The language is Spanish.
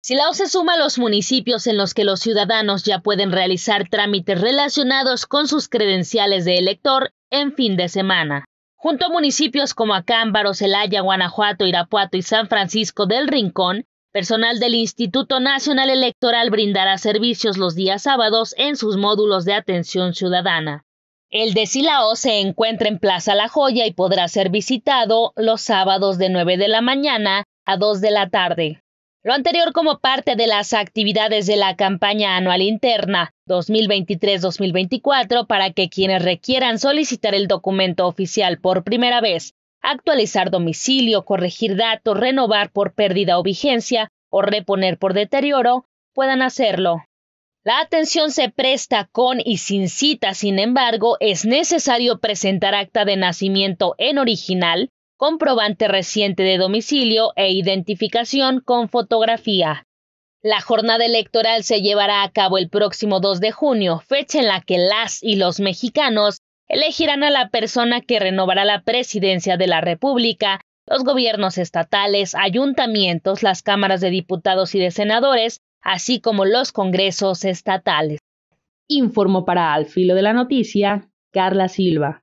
Silao se suma a los municipios en los que los ciudadanos ya pueden realizar trámites relacionados con sus credenciales de elector en fin de semana. Junto a municipios como Acámbaro, Celaya, Guanajuato, Irapuato y San Francisco del Rincón, personal del Instituto Nacional Electoral brindará servicios los días sábados en sus módulos de atención ciudadana. El de Silao e se encuentra en Plaza La Joya y podrá ser visitado los sábados de 9 de la mañana a 2 de la tarde. Lo anterior como parte de las actividades de la campaña anual interna 2023-2024 para que quienes requieran solicitar el documento oficial por primera vez, actualizar domicilio, corregir datos, renovar por pérdida o vigencia o reponer por deterioro, puedan hacerlo. La atención se presta con y sin cita, sin embargo, es necesario presentar acta de nacimiento en original, comprobante reciente de domicilio e identificación con fotografía. La jornada electoral se llevará a cabo el próximo 2 de junio, fecha en la que las y los mexicanos elegirán a la persona que renovará la presidencia de la República, los gobiernos estatales, ayuntamientos, las cámaras de diputados y de senadores, así como los congresos estatales. Informo para Al Filo de la Noticia, Carla Silva.